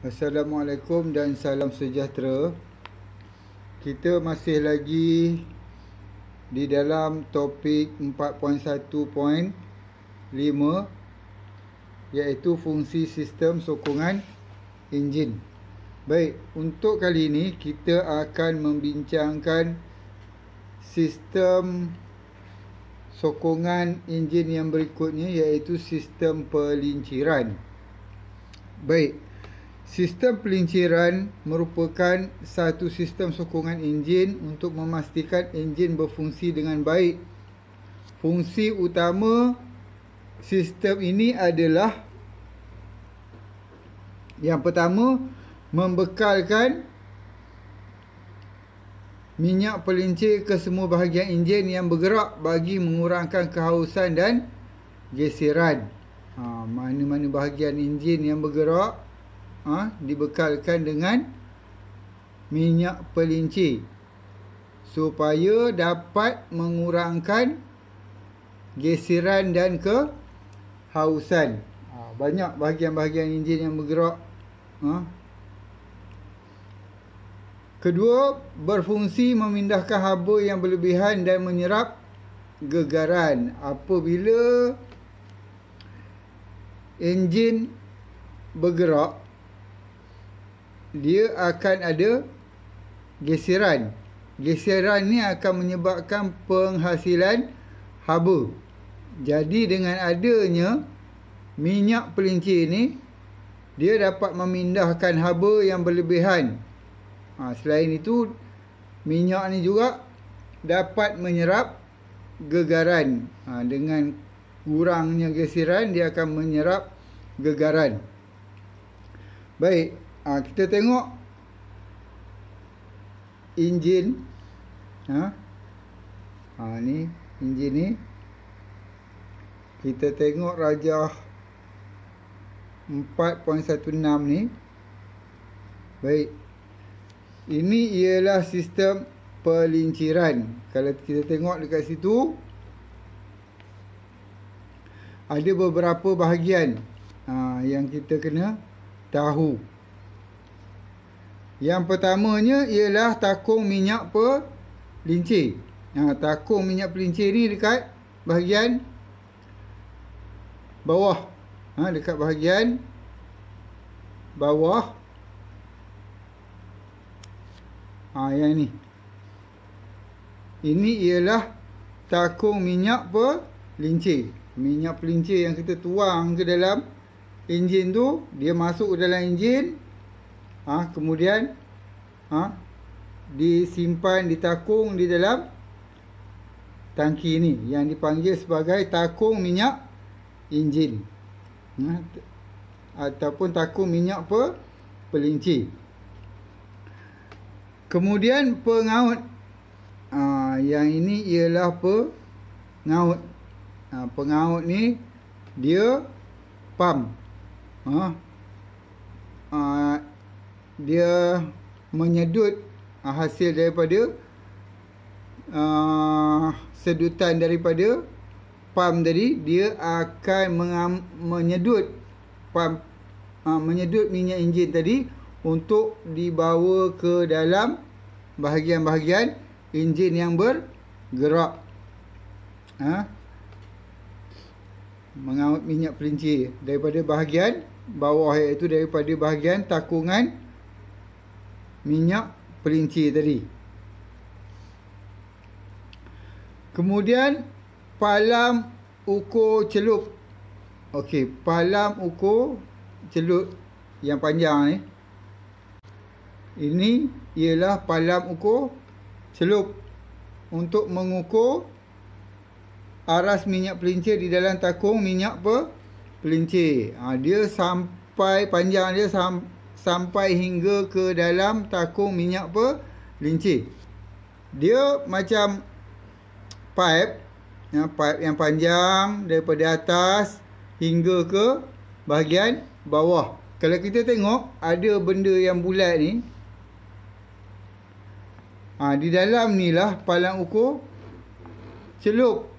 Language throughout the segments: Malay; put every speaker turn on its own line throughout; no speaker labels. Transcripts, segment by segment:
Assalamualaikum dan salam sejahtera. Kita masih lagi di dalam topik 4.1.5 iaitu fungsi sistem sokongan enjin. Baik, untuk kali ini kita akan membincangkan sistem sokongan enjin yang berikutnya iaitu sistem pelinciran. Baik, Sistem pelinciran merupakan satu sistem sokongan enjin untuk memastikan enjin berfungsi dengan baik. Fungsi utama sistem ini adalah yang pertama, membekalkan minyak pelincir ke semua bahagian enjin yang bergerak bagi mengurangkan kehausan dan geseran. Ha, mana-mana ha, bahagian enjin yang bergerak ha, dibekalkan dengan minyak pelinci supaya dapat mengurangkan gesiran dan kehausan. Ha, banyak bahagian-bahagian enjin yang bergerak. Ha. Kedua, berfungsi memindahkan haba yang berlebihan dan menyerap gegaran apabila enjin bergerak dia akan ada geseran. Geseran ni akan menyebabkan penghasilan haba. Jadi dengan adanya minyak pelincir ni, dia dapat memindahkan haba yang berlebihan. Ha, selain itu, minyak ni juga dapat menyerap gegaran. Ha, dengan kurangnya geseran, dia akan menyerap gegaran. Baik, ha, kita tengok enjin ha ha ni enjin ni kita tengok raja 4.16 ni baik ini ialah sistem pelinciran kalau kita tengok dekat situ ada beberapa bahagian ha, yang kita kena tahu yang pertamanya ialah takung minyak pelincir. Ha, takung minyak pelincir ni dekat bahagian bawah. Ha, dekat bahagian bawah. Ha, yang ni. Ini ialah takung minyak pelincir. Minyak pelincir yang kita tuang ke dalam enjin tu. Dia masuk ke dalam enjin ha, kemudian ha, disimpan ditakung di dalam tangki ini yang dipanggil sebagai takung minyak injin ha, ataupun takung minyak pe pelinci kemudian pengaut ha, yang ini ialah pe pengaut ha, pengaut ni dia pam ha, ha, dia menyedut uh, hasil daripada uh, sedutan daripada pam tadi dia akan menyedut pam uh, menyedut minyak enjin tadi untuk dibawa ke dalam bahagian-bahagian enjin yang bergerak uh, ha? mengaut minyak pelinci daripada bahagian bawah iaitu daripada bahagian takungan minyak pelincir tadi. Kemudian palam ukur celup. Okey, palam ukur celup yang panjang ni. Ini ialah palam ukur celup untuk mengukur aras minyak pelincir di dalam takung minyak pelincir. Ha, dia sampai panjang dia sam sampai hingga ke dalam takung minyak apa linci dia macam pipe ya, pipe yang panjang daripada atas hingga ke bahagian bawah kalau kita tengok ada benda yang bulat ni ha, di dalam ni lah palang ukur celup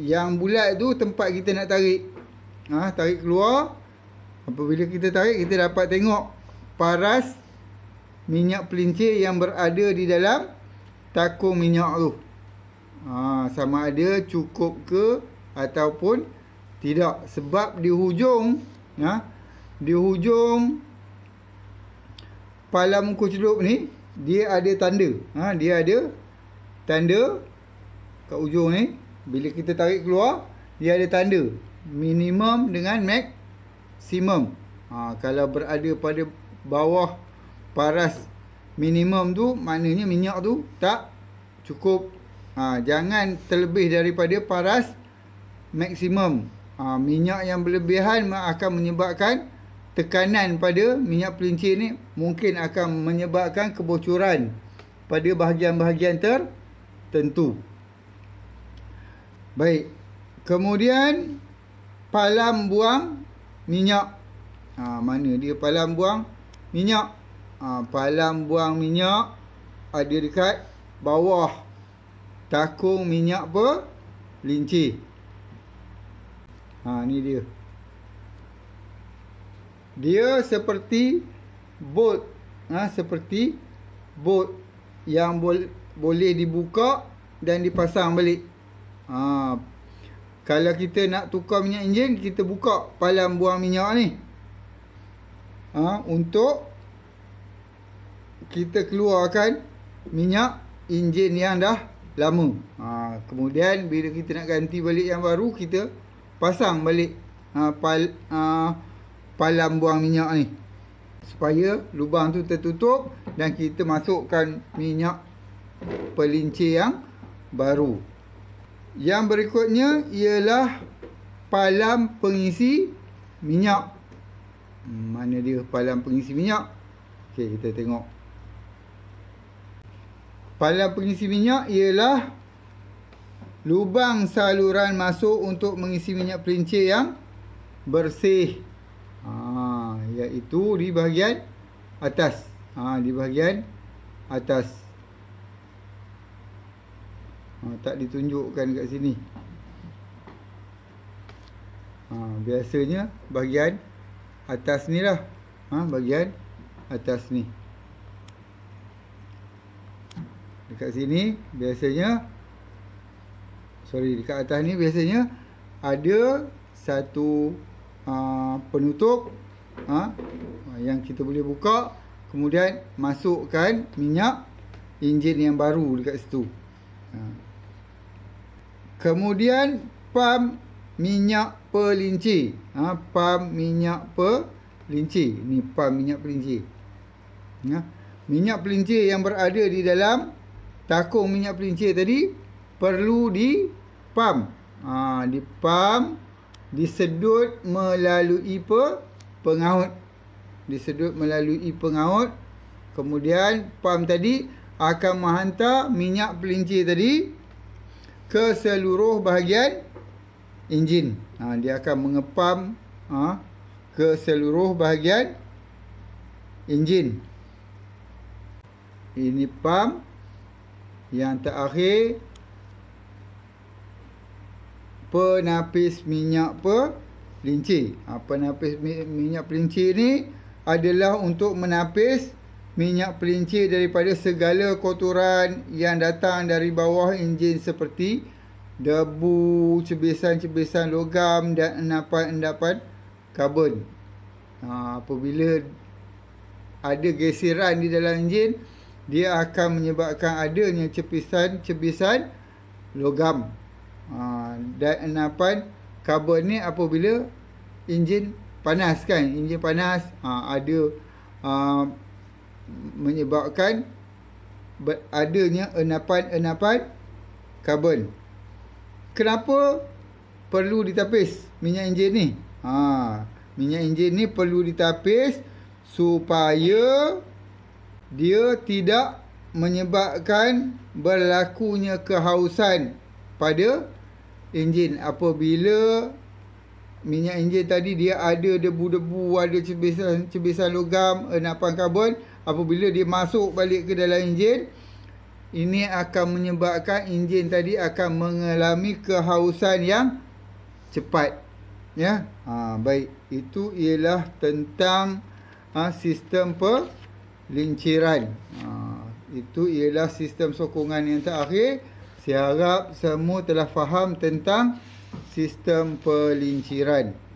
yang bulat tu tempat kita nak tarik ha, tarik keluar Apabila kita tarik, kita dapat tengok paras minyak pelincir yang berada di dalam takung minyak tu. Ha, sama ada cukup ke ataupun tidak. Sebab di hujung, ya, di hujung pala muka ni, dia ada tanda. Ha, dia ada tanda kat hujung ni. Bila kita tarik keluar, dia ada tanda. Minimum dengan max maksimum ha, kalau berada pada bawah paras minimum tu maknanya minyak tu tak cukup ha, jangan terlebih daripada paras maksimum ha, minyak yang berlebihan akan menyebabkan tekanan pada minyak pelincir ni mungkin akan menyebabkan kebocoran pada bahagian-bahagian tertentu baik kemudian palam buang minyak. Ha, mana dia palam buang minyak. Ha, palam buang minyak ada dekat bawah takung minyak linci. Ha, ni dia. Dia seperti bot. Ha, seperti bot yang bol boleh dibuka dan dipasang balik. Haa. Kalau kita nak tukar minyak enjin, kita buka palam buang minyak ni. Ha, untuk kita keluarkan minyak enjin yang dah lama. Ha, kemudian bila kita nak ganti balik yang baru, kita pasang balik ha, pal, ha, palam buang minyak ni. Supaya lubang tu tertutup dan kita masukkan minyak pelincir yang baru. Yang berikutnya ialah palam pengisi minyak. Hmm, mana dia palam pengisi minyak? Okey, kita tengok. Palam pengisi minyak ialah lubang saluran masuk untuk mengisi minyak pelincir yang bersih. Ha, iaitu di bahagian atas. Ha, di bahagian atas ha, tak ditunjukkan kat sini ha, biasanya bahagian atas ni lah ha, bahagian atas ni dekat sini biasanya sorry dekat atas ni biasanya ada satu ha, penutup ha, yang kita boleh buka kemudian masukkan minyak injin yang baru dekat situ ha. Kemudian pam minyak pelinci. Ha, pam minyak pelinci. Ini pam minyak pelinci. Ya. Minyak pelinci yang berada di dalam takung minyak pelinci tadi perlu dipam. Ha, dipam, disedut melalui pe, pengaut. Disedut melalui pengaut. Kemudian pam tadi akan menghantar minyak pelinci tadi ke seluruh bahagian enjin. Ha, dia akan mengepam ha, ke seluruh bahagian enjin. Ini pam yang terakhir penapis minyak pelincir. Ha, penapis minyak pelincir ini adalah untuk menapis minyak pelincir daripada segala kotoran yang datang dari bawah enjin seperti debu, cebisan-cebisan logam dan endapan-endapan karbon. Ha, apabila ada gesiran di dalam enjin, dia akan menyebabkan adanya cebisan-cebisan logam ha, dan endapan karbon ni apabila enjin panas kan. Enjin panas ha, ada... Ha, menyebabkan adanya enapan-enapan karbon. Kenapa perlu ditapis minyak enjin ni? Ha, minyak enjin ni perlu ditapis supaya dia tidak menyebabkan berlakunya kehausan pada enjin apabila minyak enjin tadi dia ada debu-debu, ada cebisan-cebisan logam, enapan karbon apabila dia masuk balik ke dalam enjin ini akan menyebabkan enjin tadi akan mengalami kehausan yang cepat ya ha, baik itu ialah tentang ha, sistem pelinciran ha, itu ialah sistem sokongan yang terakhir saya harap semua telah faham tentang sistem pelinciran